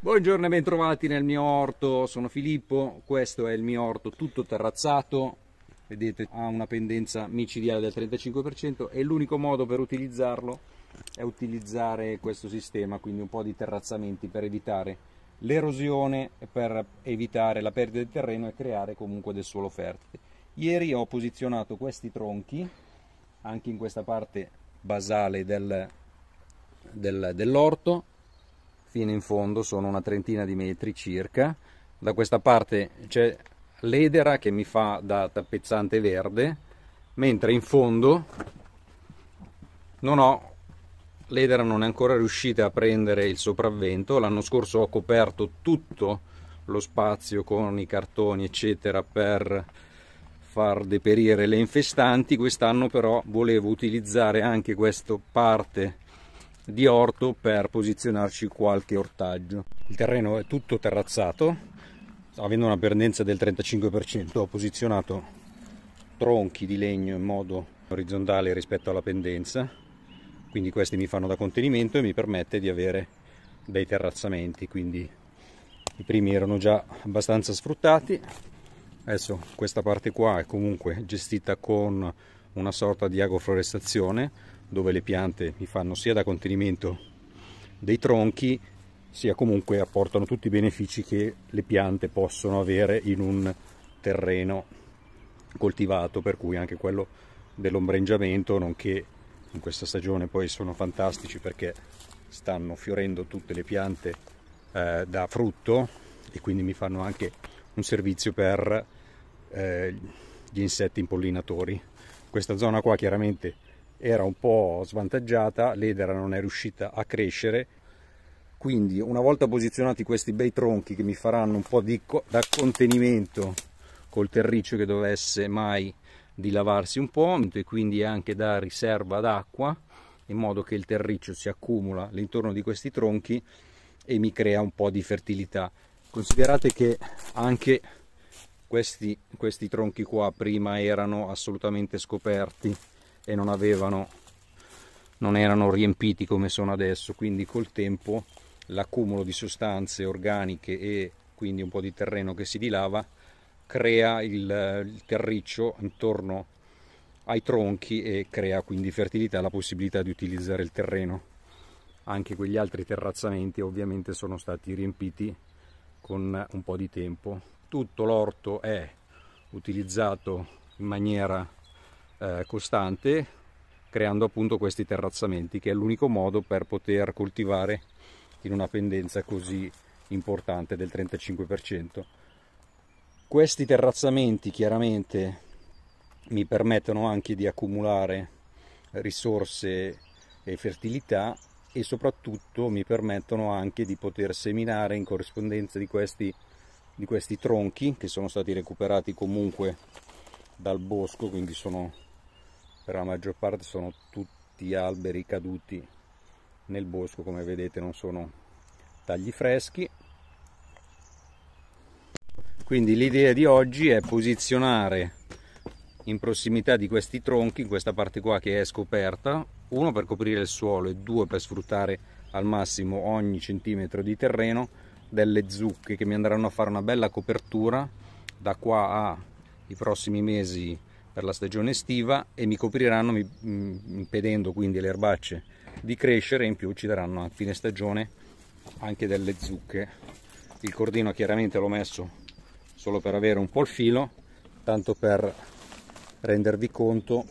Buongiorno e bentrovati nel mio orto, sono Filippo, questo è il mio orto tutto terrazzato, vedete ha una pendenza micidiale del 35% e l'unico modo per utilizzarlo è utilizzare questo sistema, quindi un po' di terrazzamenti per evitare l'erosione, per evitare la perdita di terreno e creare comunque del suolo fertile. Ieri ho posizionato questi tronchi anche in questa parte basale del, del, dell'orto fino in fondo sono una trentina di metri circa da questa parte c'è l'edera che mi fa da tappezzante verde mentre in fondo non ho l'edera non è ancora riuscita a prendere il sopravvento l'anno scorso ho coperto tutto lo spazio con i cartoni eccetera per far deperire le infestanti quest'anno però volevo utilizzare anche questa parte di orto per posizionarci qualche ortaggio. Il terreno è tutto terrazzato, avendo una pendenza del 35%, ho posizionato tronchi di legno in modo orizzontale rispetto alla pendenza, quindi questi mi fanno da contenimento e mi permette di avere dei terrazzamenti, quindi i primi erano già abbastanza sfruttati, adesso questa parte qua è comunque gestita con una sorta di agroforestazione dove le piante mi fanno sia da contenimento dei tronchi sia comunque apportano tutti i benefici che le piante possono avere in un terreno coltivato per cui anche quello dell'ombreggiamento nonché in questa stagione poi sono fantastici perché stanno fiorendo tutte le piante eh, da frutto e quindi mi fanno anche un servizio per eh, gli insetti impollinatori questa zona qua chiaramente era un po' svantaggiata, l'edera non è riuscita a crescere, quindi una volta posizionati questi bei tronchi che mi faranno un po' di co da contenimento col terriccio che dovesse mai dilavarsi un po' e quindi anche da riserva d'acqua in modo che il terriccio si accumula all'intorno di questi tronchi e mi crea un po' di fertilità. Considerate che anche questi, questi tronchi qua prima erano assolutamente scoperti e non avevano non erano riempiti come sono adesso quindi col tempo l'accumulo di sostanze organiche e quindi un po' di terreno che si dilava crea il, il terriccio intorno ai tronchi e crea quindi fertilità la possibilità di utilizzare il terreno anche quegli altri terrazzamenti ovviamente sono stati riempiti con un po' di tempo tutto l'orto è utilizzato in maniera eh, costante creando appunto questi terrazzamenti che è l'unico modo per poter coltivare in una pendenza così importante del 35%. Questi terrazzamenti chiaramente mi permettono anche di accumulare risorse e fertilità e soprattutto mi permettono anche di poter seminare in corrispondenza di questi, di questi tronchi che sono stati recuperati comunque dal bosco, quindi sono però la maggior parte sono tutti alberi caduti nel bosco come vedete non sono tagli freschi quindi l'idea di oggi è posizionare in prossimità di questi tronchi in questa parte qua che è scoperta uno per coprire il suolo e due per sfruttare al massimo ogni centimetro di terreno delle zucche che mi andranno a fare una bella copertura da qua ai prossimi mesi per la stagione estiva e mi copriranno mm, impedendo quindi alle erbacce di crescere e in più ci daranno a fine stagione anche delle zucche. Il cordino chiaramente l'ho messo solo per avere un po' il filo, tanto per rendervi conto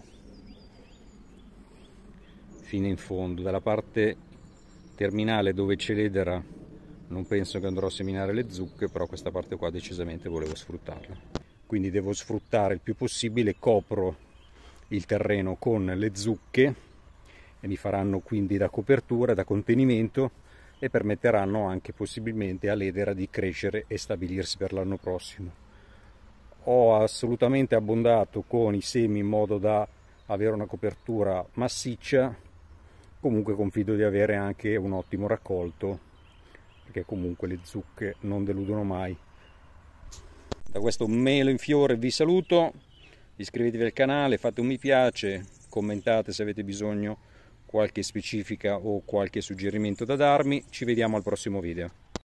fino in fondo. Dalla parte terminale dove c'è l'edera non penso che andrò a seminare le zucche, però questa parte qua decisamente volevo sfruttarla quindi devo sfruttare il più possibile, copro il terreno con le zucche e mi faranno quindi da copertura, da contenimento e permetteranno anche possibilmente all'edera di crescere e stabilirsi per l'anno prossimo. Ho assolutamente abbondato con i semi in modo da avere una copertura massiccia, comunque confido di avere anche un ottimo raccolto, perché comunque le zucche non deludono mai. Da questo melo in fiore vi saluto, iscrivetevi al canale, fate un mi piace, commentate se avete bisogno qualche specifica o qualche suggerimento da darmi, ci vediamo al prossimo video.